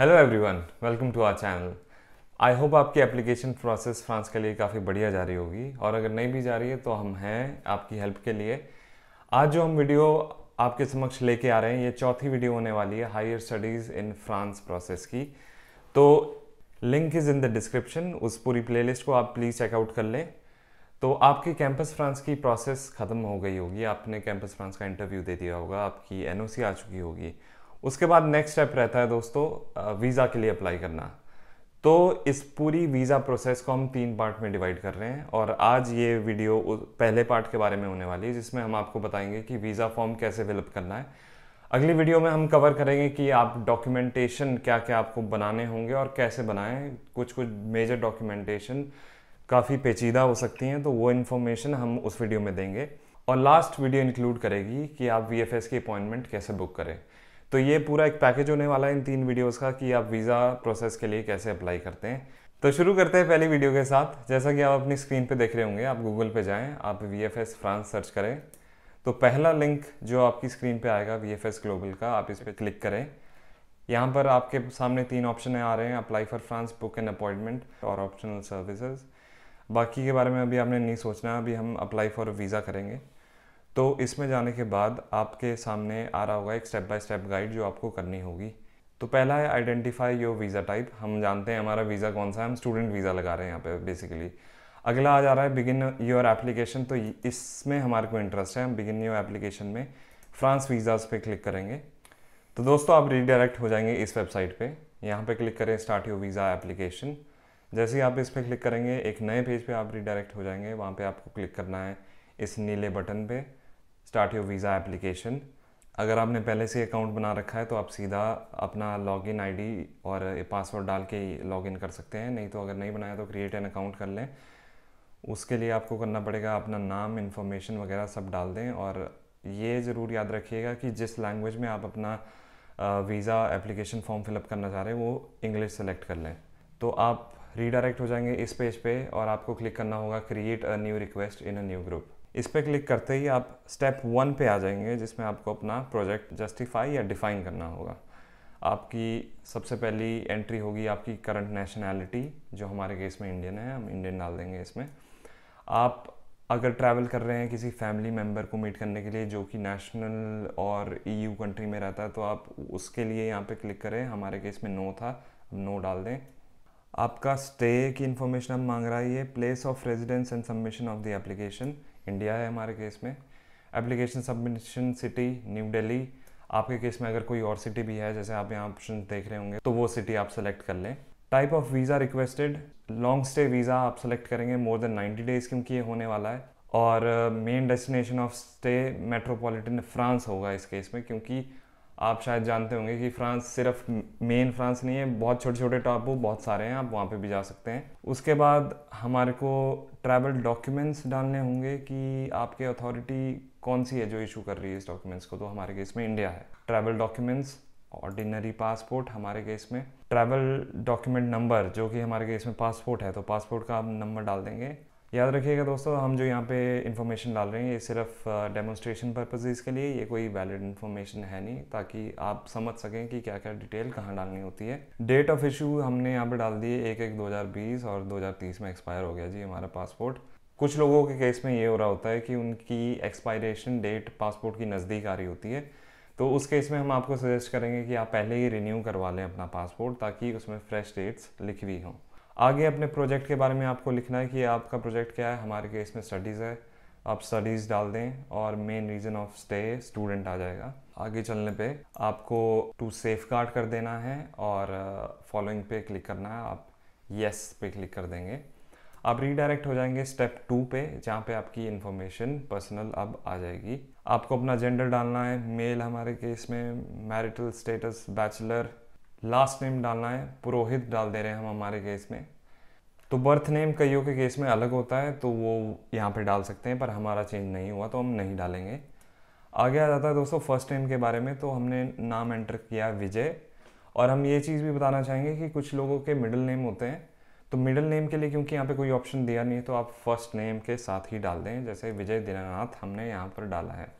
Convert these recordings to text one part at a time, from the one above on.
hello everyone welcome to our channel I hope आपकी application process France के लिए काफ़ी बढ़िया जा रही होगी और अगर नहीं भी जा रही है तो हम हैं आपकी हेल्प के लिए आज जो हम वीडियो आपके समक्ष लेके आ रहे हैं ये चौथी वीडियो होने वाली है higher studies in France process की तो link is in the description उस पूरी प्लेलिस्ट को आप प्लीज़ चेकआउट कर लें तो आपकी कैंपस फ्रांस की प्रोसेस ख़त्म हो गई होगी आपने कैंपस फ्रांस का इंटरव्यू दे दिया होगा आपकी एनओसी आ चुकी होगी उसके बाद नेक्स्ट स्टेप रहता है दोस्तों वीज़ा के लिए अप्लाई करना तो इस पूरी वीज़ा प्रोसेस को हम तीन पार्ट में डिवाइड कर रहे हैं और आज ये वीडियो पहले पार्ट के बारे में होने वाली है जिसमें हम आपको बताएंगे कि वीज़ा फॉर्म कैसे फिलअप करना है अगली वीडियो में हम कवर करेंगे कि आप डॉक्यूमेंटेशन क्या क्या आपको बनाने होंगे और कैसे बनाएं कुछ कुछ मेजर डॉक्यूमेंटेशन काफ़ी पेचीदा हो सकती हैं तो वो इन्फॉर्मेशन हम उस वीडियो में देंगे और लास्ट वीडियो इंक्लूड करेगी कि आप वी की अपॉइंटमेंट कैसे बुक करें तो ये पूरा एक पैकेज होने वाला है इन तीन वीडियोस का कि आप वीज़ा प्रोसेस के लिए कैसे अप्लाई करते हैं तो शुरू करते हैं पहली वीडियो के साथ जैसा कि आप अपनी स्क्रीन पर देख रहे होंगे आप गूगल पर जाएँ आप V F S France search करें तो पहला लिंक जो आपकी स्क्रीन पर आएगा वी एफ एस ग्लोबल का आप इस पर क्लिक करें यहाँ पर आपके सामने तीन ऑप्शन आ रहे हैं apply for France book and appointment और ऑप्शनल सर्विसेज बाकी के बारे में अभी आपने नहीं सोचना अभी हम अप्लाई फॉर वीज़ा करेंगे तो इसमें जाने के बाद आपके सामने आ रहा होगा एक स्टेप बाय स्टेप गाइड जो आपको करनी होगी तो पहला है आइडेंटिफाई योर वीज़ा टाइप हम जानते हैं हमारा वीज़ा कौन सा है हम स्टूडेंट वीज़ा लगा रहे हैं यहाँ पे बेसिकली अगला आ जा रहा है बिगिन योर एप्लीकेशन तो इसमें हमारे को इंटरेस्ट है हम बिगिन योर एप्लीकेशन में फ्रांस वीज़ाज़ पे क्लिक करेंगे तो दोस्तों आप रीडायरेक्ट हो जाएंगे इस वेबसाइट पे यहाँ पे क्लिक करें स्टार्ट योर वीज़ा एप्लीकेशन जैसे ही आप इस पर क्लिक करेंगे एक नए पेज पे आप रीडायरेक्ट हो जाएंगे वहाँ पर आपको क्लिक करना है इस नीले बटन पे स्टार्ट योर वीज़ा एप्लीकेशन अगर आपने पहले से अकाउंट बना रखा है तो आप सीधा अपना लॉग इन और पासवर्ड डाल के लॉग इन कर सकते हैं नहीं तो अगर नहीं बनाया तो क्रिएट एन अकाउंट कर लें उसके लिए आपको करना पड़ेगा अपना नाम इन्फॉर्मेशन वगैरह सब डाल दें और ये ज़रूर याद रखिएगा कि जिस लैंग्वेज में आप अपना वीज़ा एप्लीकेशन फॉर्म फिलअप करना चाह रहे हैं वो इंग्लिश सेलेक्ट कर लें तो आप रीडायरेक्ट हो जाएंगे इस पेज पे और आपको क्लिक करना होगा create a new request in a new group इस पर क्लिक करते ही आप स्टेप वन पे आ जाएंगे जिसमें आपको अपना प्रोजेक्ट जस्टिफाई या डिफाइन करना होगा आपकी सबसे पहली एंट्री होगी आपकी करंट नेशनैलिटी जो हमारे केस में इंडियन है हम इंडियन डाल देंगे इसमें आप अगर ट्रैवल कर रहे हैं किसी फैमिली मेम्बर को मीट करने के लिए जो कि नेशनल और ईयू कंट्री में रहता है तो आप उसके लिए यहाँ पे क्लिक करें हमारे केस में नो था हम नो डाल दें आपका स्टे की इन्फॉर्मेशन हम मांग रहा है ये place of residence and submission of the application India है हमारे केस में application submission city New Delhi आपके केस में अगर कोई और सिटी भी है जैसे आप यहाँ ऑप्शन देख रहे होंगे तो वो सिटी आप सेलेक्ट कर लें type of visa requested long stay visa आप सेलेक्ट करेंगे मोर देन 90 डेज़ क्योंकि ये होने वाला है और main destination of stay metropolitan France होगा इस केस में क्योंकि आप शायद जानते होंगे कि फ्रांस सिर्फ मेन फ्रांस नहीं है बहुत छोटे छोटे टापू बहुत सारे हैं आप वहाँ पे भी जा सकते हैं उसके बाद हमारे को ट्रैवल डॉक्यूमेंट्स डालने होंगे कि आपके अथॉरिटी कौन सी है जो इशू कर रही है इस डॉक्यूमेंट्स को तो हमारे केस में इंडिया है ट्रैवल डॉक्यूमेंट्स ऑर्डिनरी पासपोर्ट हमारे केस में ट्रैवल डॉक्यूमेंट नंबर जो कि हमारे केस में पासपोर्ट है तो पासपोर्ट का आप नंबर डाल देंगे याद रखिएगा दोस्तों हम जो यहाँ पे इन्फॉर्मेशन डाल रहे हैं ये सिर्फ डेमोन्स्ट्रेशन पर्पजेज़ के लिए ये कोई वैलिड इन्फॉर्मेशन है नहीं ताकि आप समझ सकें कि क्या क्या डिटेल कहाँ डालनी होती है डेट ऑफ इशू हमने यहाँ पे डाल दी एक एक 2020 और 2030 में एक्सपायर हो गया जी हमारा पासपोर्ट कुछ लोगों के केस में ये हो रहा होता है कि उनकी एक्सपायरेशन डेट पासपोर्ट की नज़दीक आ रही होती है तो उस केस में हम आपको सजेस्ट करेंगे कि आप पहले ही रिन्यू करवा लें अपना पासपोर्ट ताकि उसमें फ्रेश डेट्स लिखी हुई हों आगे अपने प्रोजेक्ट के बारे में आपको लिखना है कि आपका प्रोजेक्ट क्या है हमारे केस में स्टडीज़ है आप स्टडीज़ डाल दें और main reason of stay student आ जाएगा आगे चलने पे आपको टू सेफ गार्ड कर देना है और फॉलोइंग uh, पे क्लिक करना है आप यस पे क्लिक कर देंगे आप रीडायरेक्ट हो जाएंगे स्टेप टू पे जहाँ पे आपकी इन्फॉर्मेशन पर्सनल अब आ जाएगी आपको अपना जेंडर डालना है मेल हमारे केस में marital status bachelor last name डालना है पुरोहित डाल दे रहे हैं हम हमारे केस में तो बर्थ नेम कईयों के केस में अलग होता है तो वो यहाँ पे डाल सकते हैं पर हमारा चेंज नहीं हुआ तो हम नहीं डालेंगे आगे आ जाता है दोस्तों फर्स्ट नेम के बारे में तो हमने नाम एंटर किया विजय और हम ये चीज़ भी बताना चाहेंगे कि कुछ लोगों के मिडिल नेम होते हैं तो मिडिल नेम के लिए क्योंकि यहाँ पे कोई ऑप्शन दिया नहीं है तो आप फर्स्ट नेम के साथ ही डाल दें जैसे विजय दीनानाथ हमने यहाँ पर डाला है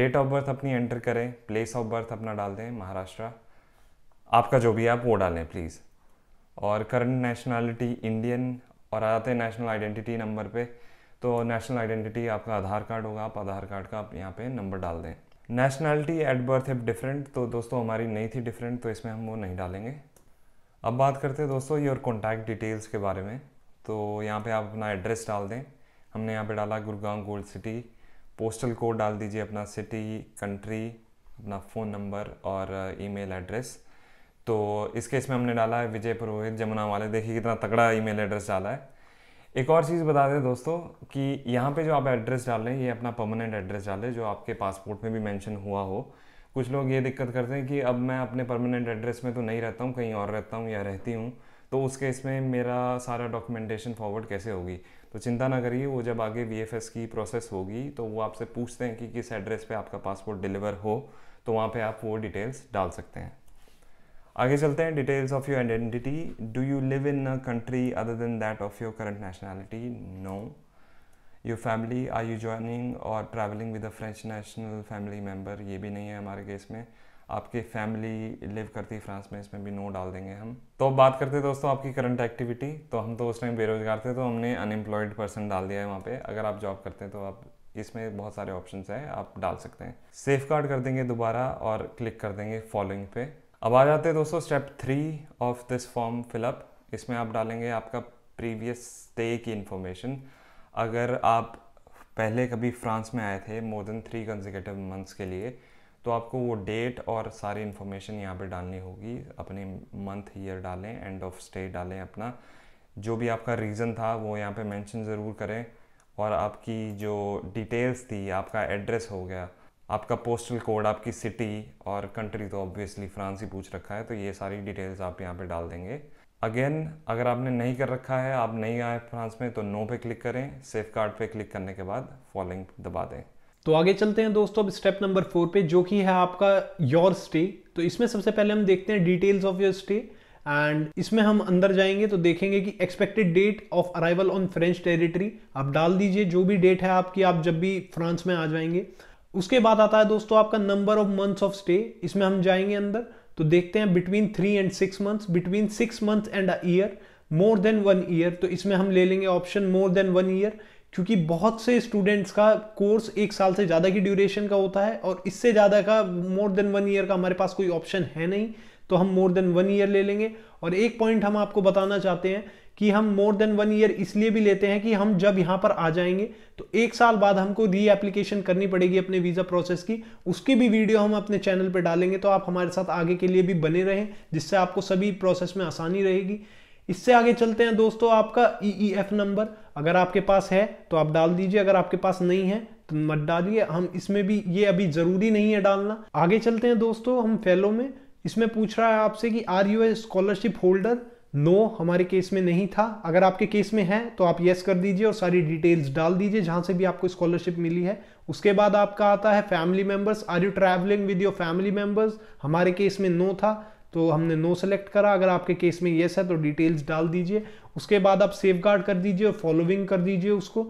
डेट ऑफ बर्थ अपनी एंटर करें प्लेस ऑफ बर्थ अपना डाल दें महाराष्ट्र आपका जो भी है आप वो डालें प्लीज़ और करंट नेशनलिटी इंडियन और आते हैं नेशनल आइडेंटिटी नंबर पे तो नेशनल आइडेंटिटी आपका आधार कार्ड होगा आप आधार कार्ड का आप यहाँ पे नंबर डाल दें नेशनलिटी एट बर्थ है डिफरेंट तो दोस्तों हमारी नहीं थी डिफरेंट तो इसमें हम वो नहीं डालेंगे अब बात करते हैं दोस्तों योर कॉन्टैक्ट डिटेल्स के बारे में तो यहाँ पर आप अपना एड्रेस डाल दें हमने यहाँ पर डाला Gurgaon gold city postal code डाल दीजिए अपना सिटी कंट्री अपना फ़ोन नंबर और ईमेल uh, एड्रेस तो इस केस में हमने डाला है विजय पुरोहित जमुना वाले देखिए कितना तगड़ा ईमेल एड्रेस डाला है एक और चीज़ बता दें दोस्तों कि यहाँ पे जो आप एड्रेस डाल रहे हैं ये अपना परमानेंट एड्रेस डालें जो आपके पासपोर्ट में भी मेंशन हुआ हो कुछ लोग ये दिक्कत करते हैं कि अब मैं अपने परमानेंट एड्रेस में तो नहीं रहता हूँ कहीं और रहता हूँ या रहती हूँ तो उस केस में मेरा सारा डॉक्यूमेंटेशन फॉरवर्ड कैसे होगी तो चिंता ना करिए वो जब आगे वी की प्रोसेस होगी तो वो आपसे पूछते हैं कि किस एड्रेस पर आपका पासपोर्ट डिलीवर हो तो वहाँ पर आप वो डिटेल्स डाल सकते हैं आगे चलते हैं details of your identity do you live in a country other than that of your current nationality no your family are you joining or travelling with a French national family member ये भी नहीं है हमारे case में आपके family live करती है France में इसमें भी नो डाल देंगे हम तो बात करते हैं दोस्तों आपकी करंट एक्टिविटी तो हम तो उस टाइम बेरोजगार थे तो हमने अनएम्प्लॉयड पर्सन डाल दिया है वहाँ पे अगर आप जॉब करते हैं तो आप इसमें बहुत सारे ऑप्शंस हैं आप डाल सकते हैं सेफ कार्ड कर देंगे दोबारा और क्लिक कर देंगे फॉलोइंग पे अब आ जाते हैं दोस्तों step three of this form fill up इसमें आप डालेंगे आपका प्रीवियस स्टे की इन्फॉर्मेशन अगर आप पहले कभी फ्रांस में आए थे more than three consecutive months के लिए तो आपको वो डेट और सारी इन्फॉर्मेशन यहाँ पे डालनी होगी अपने मंथ ईयर डालें एंड ऑफ स्टे डालें अपना जो भी आपका रीज़न था वो यहाँ पे मेंशन ज़रूर करें और आपकी जो डिटेल्स थी आपका एड्रेस हो गया आपका पोस्टल कोड आपकी सिटी और कंट्री तो ऑब्वियसली फ्रांस ही पूछ रखा है तो ये सारी डिटेल्स आप यहाँ पे डाल देंगे अगेन अगर आपने नहीं कर रखा है आप नहीं आए फ्रांस में तो नो पे क्लिक करें सेफ कार्ड पे क्लिक करने के बाद फॉलोइंग दबा दें तो आगे चलते हैं दोस्तों अब स्टेप नंबर फोर पे जो कि है आपका योर स्टे तो इसमें सबसे पहले हम देखते हैं details of your stay and इसमें हम अंदर जाएंगे तो देखेंगे कि expected date of arrival on French territory आप डाल दीजिए जो भी डेट है आपकी आप जब भी फ्रांस में आ जाएंगे उसके बाद आता है दोस्तों आपका number of months of stay इसमें हम जाएंगे अंदर तो देखते हैं between three and six months between six month and a year more than one year तो इसमें हम ले लेंगे option more than one year क्योंकि बहुत से स्टूडेंट्स का कोर्स एक साल से ज़्यादा की ड्यूरेशन का होता है और इससे ज़्यादा का मोर देन वन ईयर का हमारे पास कोई ऑप्शन है नहीं तो हम मोर देन वन ईयर ले लेंगे और एक पॉइंट हम आपको बताना चाहते हैं कि हम मोर देन वन ईयर इसलिए भी लेते हैं कि हम जब यहाँ पर आ जाएंगे तो एक साल बाद हमको री एप्लीकेशन करनी पड़ेगी अपने वीज़ा प्रोसेस की उसकी भी वीडियो हम अपने चैनल पर डालेंगे तो आप हमारे साथ आगे के लिए भी बने रहें जिससे आपको सभी प्रोसेस में आसानी रहेगी इससे आगे चलते हैं दोस्तों आपका ई e नंबर e अगर आपके पास है तो आप डाल दीजिए अगर आपके पास नहीं है तो मत डालिए हम इसमें भी ये अभी ज़रूरी नहीं है डालना आगे चलते हैं दोस्तों हम फेलो में इसमें पूछ रहा है आपसे कि are you a scholarship holder no no, हमारे केस में नहीं था अगर आपके केस में है तो आप येस कर दीजिए और सारी डिटेल्स डाल दीजिए जहां से भी आपको स्कॉलरशिप मिली है उसके बाद आपका आता है family members are you travelling with your family members हमारे केस में नो था तो हमने नो सेलेक्ट करा अगर आपके केस में येस है तो डिटेल्स डाल दीजिए उसके बाद आप सेफ गार्ड कर दीजिए और फॉलोइंग कर दीजिए उसको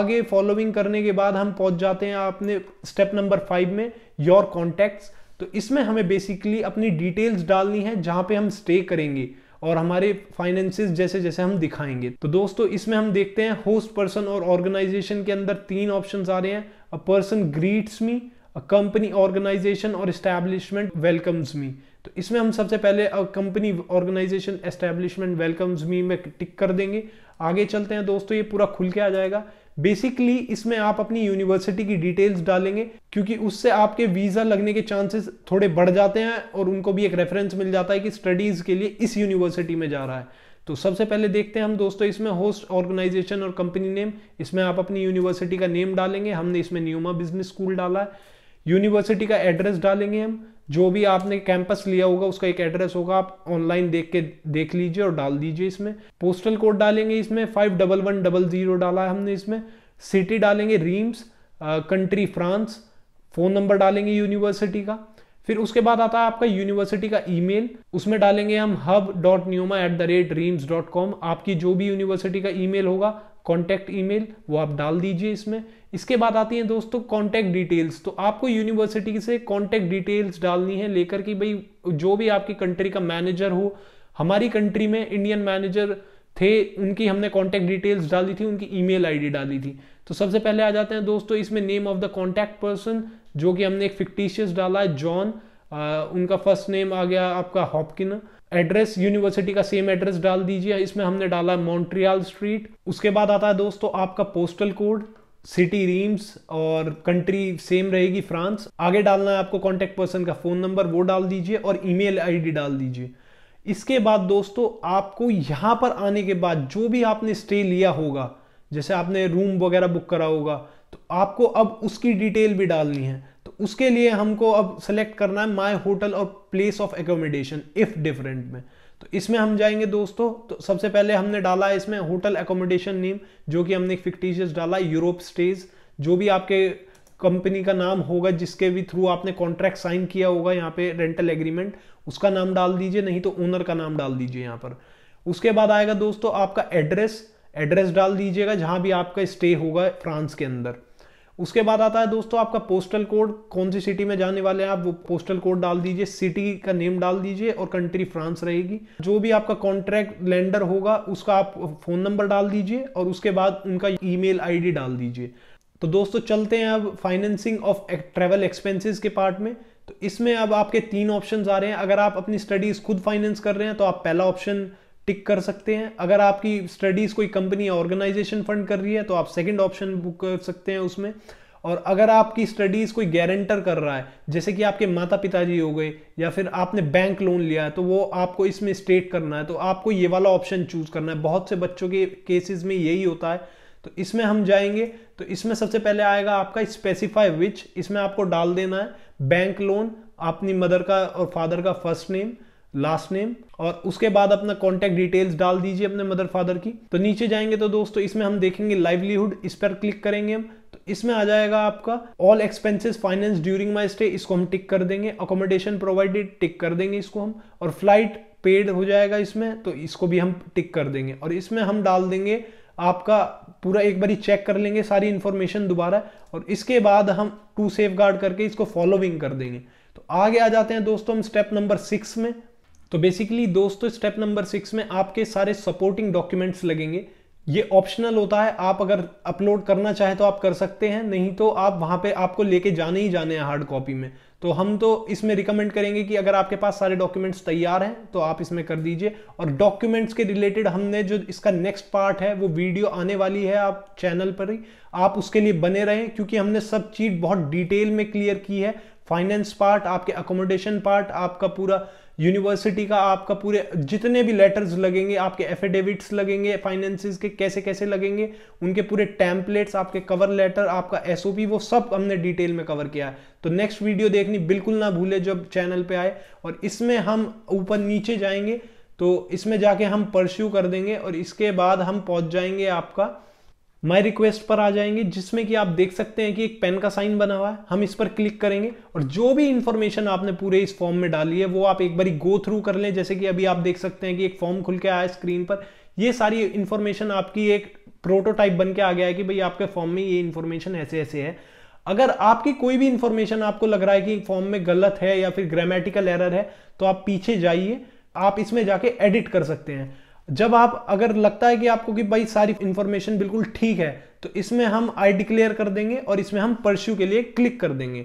आगे फॉलोविंग करने के बाद हम पहुंच जाते हैं अपने स्टेप नंबर फाइव में योर कॉन्टैक्ट्स तो इसमें हमें बेसिकली अपनी डिटेल्स डालनी है जहाँ पे हम स्टे करेंगे और हमारे फाइनेंसिस जैसे जैसे हम दिखाएंगे तो दोस्तों इसमें हम देखते हैं होस्ट पर्सन और ऑर्गेनाइजेशन के अंदर तीन ऑप्शन आ रहे हैं a person greets me a company organisation or establishment welcomes me तो इसमें हम सबसे पहले company organisation establishment welcomes me में टिक कर देंगे आगे चलते हैं दोस्तों ये पूरा खुल के आ जाएगा बेसिकली इसमें आप अपनी यूनिवर्सिटी की डिटेल्स डालेंगे क्योंकि उससे आपके वीज़ा लगने के चांसेस थोड़े बढ़ जाते हैं और उनको भी एक रेफरेंस मिल जाता है कि स्टडीज़ के लिए इस यूनिवर्सिटी में जा रहा है तो सबसे पहले देखते हैं हम दोस्तों इसमें होस्ट ऑर्गेनाइजेशन और कंपनी नेम इसमें आप अपनी यूनिवर्सिटी का नेम डालेंगे हमने इसमें न्यूमा बिजनेस स्कूल डाला है यूनिवर्सिटी का एड्रेस डालेंगे हम जो भी आपने कैंपस लिया होगा उसका एक एड्रेस होगा आप ऑनलाइन देख के देख लीजिए और डाल दीजिए इसमें पोस्टल कोड डालेंगे इसमें five double one double zero डाला है हमने इसमें सिटी डालेंगे Reims country France phone number डालेंगे यूनिवर्सिटी का फिर उसके बाद आता है आपका यूनिवर्सिटी का ईमेल उसमें डालेंगे हम hub dot Neoma at the rate Reims dot com आपकी जो भी यूनिवर्सिटी का ईमेल होगा कॉन्टैक्ट ईमेल वो आप डाल दीजिए इसमें इसके बाद आती है दोस्तों कॉन्टैक्ट डिटेल्स तो आपको यूनिवर्सिटी से कॉन्टैक्ट डिटेल्स डालनी है लेकर कि भाई जो भी आपकी कंट्री का मैनेजर हो हमारी कंट्री में इंडियन मैनेजर थे उनकी हमने कॉन्टैक्ट डिटेल्स डाली थी उनकी ईमेल आईडी डाली थी तो सबसे पहले आ जाते हैं दोस्तों इसमें name of the contact person जो कि हमने एक फिक्टिशियस डाला है जॉन उनका फर्स्ट नेम आ गया आपका हॉपकिन एड्रेस यूनिवर्सिटी का सेम एड्रेस डाल दीजिए इसमें हमने डाला है मॉन्ट्रियाल स्ट्रीट उसके बाद आता है दोस्तों आपका पोस्टल कोड सिटी रीम्स और कंट्री सेम रहेगी फ्रांस आगे डालना है आपको कॉन्टेक्ट पर्सन का फ़ोन नंबर वो डाल दीजिए और ईमेल आईडी डाल दीजिए इसके बाद दोस्तों आपको यहाँ पर आने के बाद जो भी आपने स्टे लिया होगा जैसे आपने रूम वगैरह बुक करा होगा तो आपको अब उसकी डिटेल भी डालनी है तो उसके लिए हमको अब सेलेक्ट करना है माई होटल और place of accommodation if different में तो इसमें हम जाएंगे दोस्तों तो सबसे पहले हमने डाला है इसमें होटल एकोमोडेशन नेम जो कि हमने फिक्टिशियस डाला यूरोप स्टेज जो भी आपके कंपनी का नाम होगा जिसके भी थ्रू आपने कॉन्ट्रैक्ट साइन किया होगा यहाँ पे रेंटल एग्रीमेंट उसका नाम डाल दीजिए नहीं तो ओनर का नाम डाल दीजिए यहाँ पर उसके बाद आएगा दोस्तों आपका एड्रेस एड्रेस डाल दीजिएगा जहाँ भी आपका स्टे होगा फ्रांस के अंदर उसके बाद आता है दोस्तों आपका पोस्टल कोड कौन सी सिटी में जाने वाले हैं आप वो पोस्टल कोड डाल दीजिए सिटी का नेम डाल दीजिए और कंट्री फ्रांस रहेगी जो भी आपका कॉन्ट्रैक्ट लैंडर होगा उसका आप फ़ोन नंबर डाल दीजिए और उसके बाद उनका ईमेल आईडी डाल दीजिए तो दोस्तों चलते हैं अब फाइनेंसिंग ऑफ ट्रेवल एक्सपेंसिस के पार्ट में तो इसमें अब आपके तीन ऑप्शन आ रहे हैं अगर आप अपनी स्टडीज़ खुद फाइनेंस कर रहे हैं तो आप पहला ऑप्शन टिक कर सकते हैं अगर आपकी स्टडीज़ कोई कंपनी या ऑर्गेनाइजेशन फंड कर रही है तो आप सेकंड ऑप्शन बुक कर सकते हैं उसमें और अगर आपकी स्टडीज़ कोई गारंटर कर रहा है जैसे कि आपके माता पिताजी हो गए या फिर आपने बैंक लोन लिया है तो वो आपको इसमें स्टेट करना है तो आपको ये वाला ऑप्शन चूज़ करना है बहुत से बच्चों के केसेस में यही होता है तो इसमें हम जाएंगे तो इसमें सबसे पहले आएगा आपका स्पेसिफाई विच इसमें आपको डाल देना है बैंक लोन अपनी मदर का और फादर का फर्स्ट नेम लास्ट नेम और उसके बाद अपना कॉन्टैक्ट डिटेल्स डाल दीजिए अपने मदर फादर की तो नीचे जाएंगे तो दोस्तों इसमें हम देखेंगे लाइवलीहुड इस पर क्लिक करेंगे हम तो इसमें आ जाएगा आपका all expenses finance during my stay इसको हम टिक कर देंगे अकोमोडेशन प्रोवाइडेड टिक कर देंगे इसको हम और फ्लाइट पेड हो जाएगा इसमें तो इसको भी हम टिक कर देंगे और इसमें हम डाल देंगे आपका पूरा एक बारी चेक कर लेंगे सारी इंफॉर्मेशन दोबारा और इसके बाद हम टू सेफ गार्ड करके इसको फॉलोविंग कर देंगे तो आगे आ जाते हैं दोस्तों हम स्टेप नंबर सिक्स में तो बेसिकली दोस्तों स्टेप नंबर सिक्स में आपके सारे सपोर्टिंग डॉक्यूमेंट्स लगेंगे ये ऑप्शनल होता है आप अगर अपलोड करना चाहे तो आप कर सकते हैं नहीं तो आप वहां पे आपको लेके जाने ही जाने हैं हार्ड कॉपी में तो हम तो इसमें रिकमेंड करेंगे कि अगर आपके पास सारे डॉक्यूमेंट्स तैयार हैं तो आप इसमें कर दीजिए और डॉक्यूमेंट्स के रिलेटेड हमने जो इसका नेक्स्ट पार्ट है वो वीडियो आने वाली है आप चैनल पर ही आप उसके लिए बने रहें क्योंकि हमने सब चीज़ बहुत डिटेल में क्लियर की है फाइनेंस पार्ट आपके अकोमोडेशन पार्ट आपका पूरा यूनिवर्सिटी का आपका पूरे जितने भी लेटर्स लगेंगे आपके एफिडेविट्स लगेंगे फाइनेंसिस के कैसे कैसे लगेंगे उनके पूरे टैंपलेट्स आपके कवर लेटर आपका एस वो सब हमने डिटेल में कवर किया है तो नेक्स्ट वीडियो देखनी बिल्कुल ना भूले जब चैनल पे आए और इसमें हम ऊपर नीचे जाएंगे तो इसमें जाके हम परस्यू कर देंगे और इसके बाद हम पहुंच जाएंगे आपका माई रिक्वेस्ट पर आ जाएंगे जिसमें कि आप देख सकते हैं कि एक पेन का साइन बना हुआ है हम इस पर क्लिक करेंगे और जो भी इंफॉर्मेशन आपने पूरे इस फॉर्म में डाली है वो आप एक बार गो थ्रू कर लें जैसे कि अभी आप देख सकते हैं कि एक फॉर्म खुल के आया स्क्रीन पर ये सारी इंफॉर्मेशन आपकी एक प्रोटोटाइप बन के आ गया है कि भाई आपके फॉर्म में ये इन्फॉर्मेशन ऐसे ऐसे है अगर आपकी कोई भी इंफॉर्मेशन आपको लग रहा है कि फॉर्म में गलत है या फिर ग्रामेटिकल एरर है तो आप पीछे जाइए आप इसमें जाके एडिट कर सकते हैं जब आप अगर लगता है कि आपको कि भाई सारी इंफॉर्मेशन बिल्कुल ठीक है तो इसमें हम आई डिक्लेयर कर देंगे और इसमें हम परस्यू के लिए क्लिक कर देंगे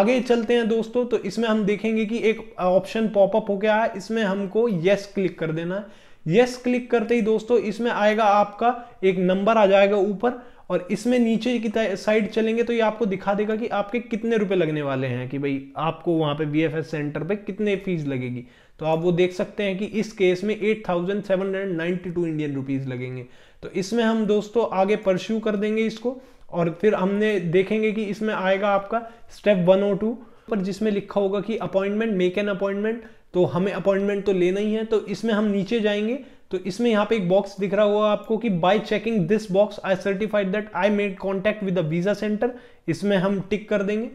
आगे चलते हैं दोस्तों तो इसमें हम देखेंगे कि एक ऑप्शन पॉपअप हो गया है इसमें हमको यस क्लिक कर देना है यस क्लिक करते ही दोस्तों इसमें आएगा आपका एक नंबर आ जाएगा ऊपर और इसमें नीचे की साइड चलेंगे तो ये आपको दिखा देगा कि आपके कितने रुपए लगने वाले हैं कि भाई आपको वहां पे बी सेंटर पे कितने फीस लगेगी तो आप वो देख सकते हैं कि इस केस में 8,792 इंडियन रुपीज़ लगेंगे तो इसमें हम दोस्तों आगे परस्यू कर देंगे इसको और फिर हमने देखेंगे कि इसमें आएगा आपका स्टेप वन ओ टू पर जिसमें लिखा होगा कि अपॉइंटमेंट मेक एन अपॉइंटमेंट तो हमें अपॉइंटमेंट तो लेना ही है तो इसमें हम नीचे जाएंगे तो इसमें यहाँ पे एक बॉक्स दिख रहा होगा आपको कि by checking this box I certified that I made contact with the visa centre इसमें हम टिक कर देंगे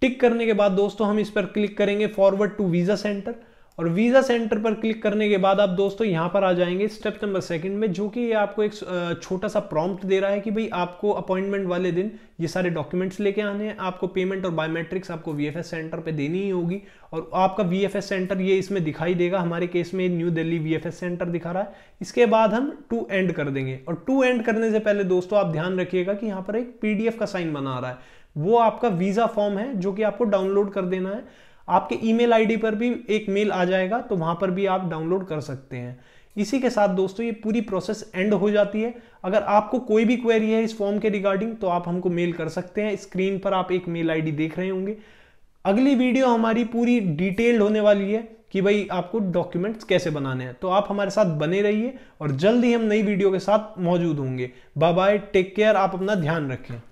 टिक करने के बाद दोस्तों हम इस पर क्लिक करेंगे फॉरवर्ड टू वीज़ा सेंटर और वीज़ा सेंटर पर क्लिक करने के बाद आप दोस्तों यहां पर आ जाएंगे स्टेप नंबर सेकंड में जो कि ये आपको एक छोटा सा प्रॉम्प्ट दे रहा है कि भाई आपको अपॉइंटमेंट वाले दिन ये सारे डॉक्यूमेंट्स लेके आने हैं आपको पेमेंट और बायोमेट्रिक्स आपको वी सेंटर पर देनी ही होगी और आपका वी सेंटर ये इसमें दिखाई देगा हमारे केस में न्यू दिल्ली वी सेंटर दिखा रहा है इसके बाद हम टू एंड कर देंगे और टू एंड करने से पहले दोस्तों आप ध्यान रखिएगा कि यहाँ पर एक पी का साइन बना रहा है वो आपका वीज़ा फॉर्म है जो कि आपको डाउनलोड कर देना है आपके ईमेल आईडी पर भी एक मेल आ जाएगा तो वहाँ पर भी आप डाउनलोड कर सकते हैं इसी के साथ दोस्तों ये पूरी प्रोसेस एंड हो जाती है अगर आपको कोई भी क्वेरी है इस फॉर्म के रिगार्डिंग तो आप हमको मेल कर सकते हैं स्क्रीन पर आप एक मेल आईडी देख रहे होंगे अगली वीडियो हमारी पूरी डिटेल्ड होने वाली है कि भाई आपको डॉक्यूमेंट्स कैसे बनाने हैं तो आप हमारे साथ बने रहिए और जल्द ही हम नई वीडियो के साथ मौजूद होंगे बाय बाय टेक केयर आप अपना ध्यान रखें